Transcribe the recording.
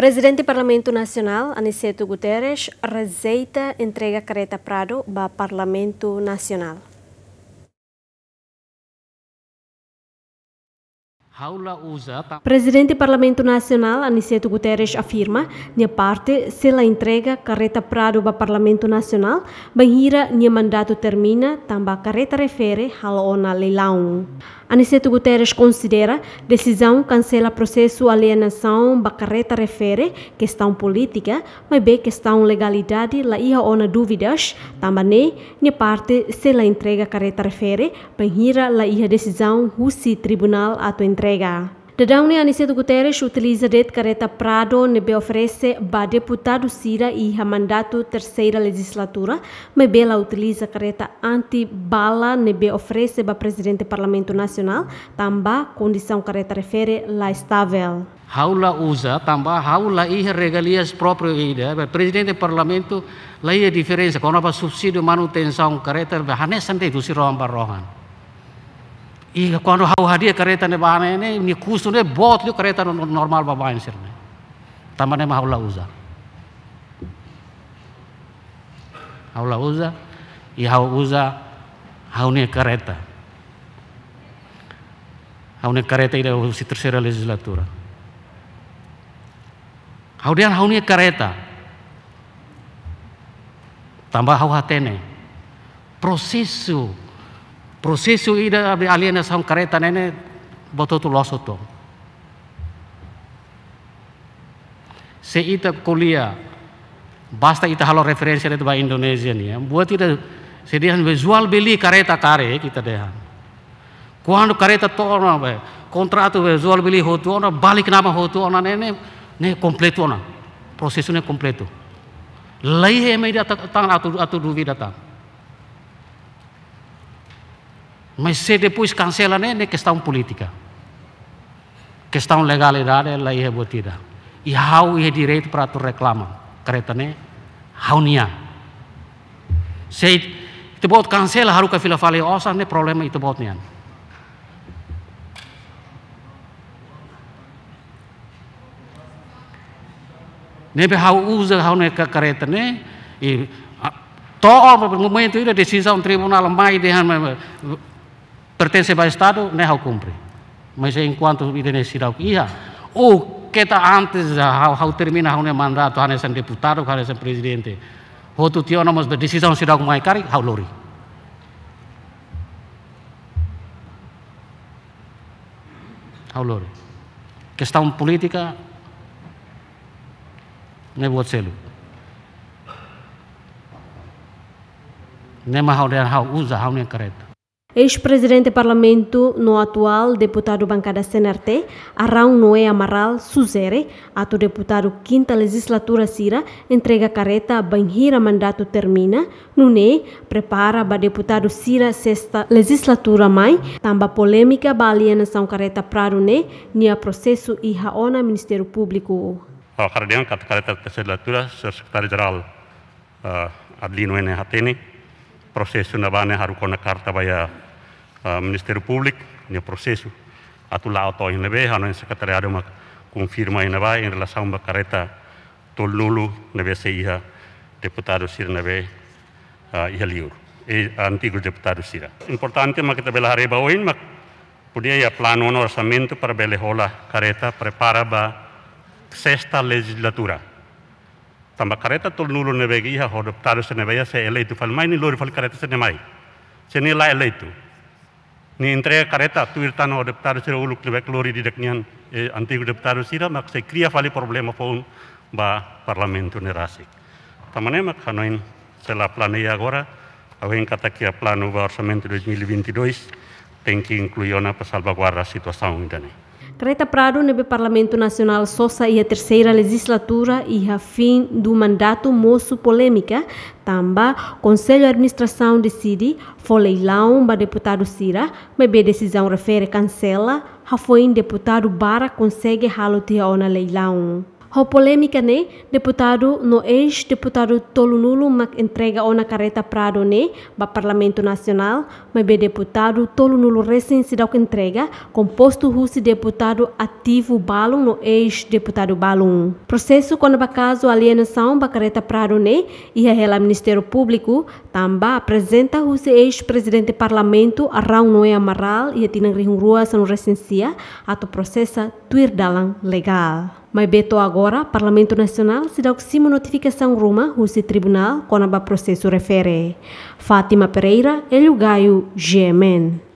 Presidente do Parlamento Nacional, Aniceto Guterres, rejeita entrega careta Prado para o Parlamento Nacional. Presidente do Parlamento Nacional, Aniceto Guterres, afirma que parte se la entrega carreta Prado para o Parlamento Nacional, banhira que mandato termina, também carreta refere a ona leilão. Aniceto Guterres considera decisão cancela processo alienação Bacarreta refere questão política, mas bem questão legalidade la ia ona dúvidas, também ne parte se la entrega carreta refere, penhira la ia decisão Rússia tribunal a entrega. Dadaune Aniceto Guterres utiliza rede careta Prado nebe oferece ba deputado Sira i a mandato terceira legislatura, mebe la utiliza careta anti-bala nebe oferece ba presidente Parlamento Nacional, tamba condição careta refere la estável. Haula usa, tamba haula i regalias próprio ida, ba presidente Parlamento la ia diferença, quando ba subsídio manutenção careta, ba hanesan te dusi rohan I kwanro hau hadia kareta ne bane ne ni kusu ne bot lu kareta no normal ba bane sir ne. Tama ne mahau lauza. Hau lauza, i hau uza, hau ne kareta. Hau ne kareta ida hau si tersera legislatura. Hau dia hau ne kareta. Tambah hau hatene. Prosesu prosesu ida alineação careta nene bototo losoto. Se ita kuliah, basta ita halo referensi itu bahasa Indonesia nih ya. Buat ita sedihan visual beli kareta kare kita deh. Kuando kareta tona kontra kontratu visual beli hotu ona balik nama hotu ona nene ne kompleto ona. Prosesnya kompleto. Lai he me ida atau atu duvi datang. Mas se depois cancela, né? é questão política. Questão legalidade, ela é botida. E hau é direito para tu reclama. né? ne, hau nia. Se te bot cancela, haruka fila fale, osa oh, e né? problema itu bot nian. Nebe hau uza hau ne kereta ne, e, to momento ida decisão tribunal mai dehan pertenceva ao Estado, não cumpre. Mas enquanto identidade que ia, ou que está antes, ao terminar o mandato, ao ser um deputado, ao ser um presidente, ou tu tio namos decisão se dá com mais cari, ao lori. Ao lori. Questão política, nem buat selu. Nem mahau dan hau uza hau nem kereta. Ex-presidente do Parlamento, no atual deputado bancada Senarte, Arão Noé Amaral Suzere, ato deputado quinta legislatura Sira, entrega careta banhira mandato termina, nune prepara para deputado Sira sexta legislatura mai, tamba polêmica ba alienação careta prado ne, nia processo e raona Ministério Público. Cardean, careta legislatura, secretário-geral ah, Adlino N. Hatene, proses na bane haru kona karta baya uh, ah, publik Público, no atu lao to in be hano in secretariado mak konfirma in bae em relação ba kareta tol nulu nebe se iha deputado sir ne uh, ah, iha liur e antigo deputado sira. Importante mak kita bela hari bawain mak podia ia plano no orsamento para hola kareta prepara ba sexta legislatura tamba kareta tol nulu ne begi iha hodo taro se ne se ele itu fal maini lori fal kareta se ne mai se ni la ele itu ni entre kareta tu irtano hodo taro se uluk lebek lori di deknian e anti hodo taro sira mak se kria fali problema foun ba tu ne rasik tamane mak hanoin se la plane agora awen kata kia plano ba 2022 tenki que incluir na salvaguardar a situação Careta Prado no Parlamento Nacional sosa e a terceira legislatura e a fim do mandato moço polêmica, tamba Conselho de Administração decide foleilão ba deputado Cira, mas a decisão refere cancela, a foi deputado Bara consegue halo tia leilão. Ho polêmica né? Deputado no ex-deputado Tolunulu Nulo mak entrega ona carreta prado né? Ba Parlamento Nacional, mas be deputado Tolunulu Nulo recém se dá entrega composto russo deputado ativo Balum no ex-deputado Balum. Processo quando ba caso alienação ba carreta prado né? E a rela Ministério Público tamba apresenta russo ex-presidente Parlamento Arão Noé Amaral e a tinang rihung rua sanu recensia ato processa tuir dalang legal. Mas beto agora, Parlamento Nacional se dá uma notificação ruma o tribunal quando o processo refere. Fátima Pereira é o gaio GMN.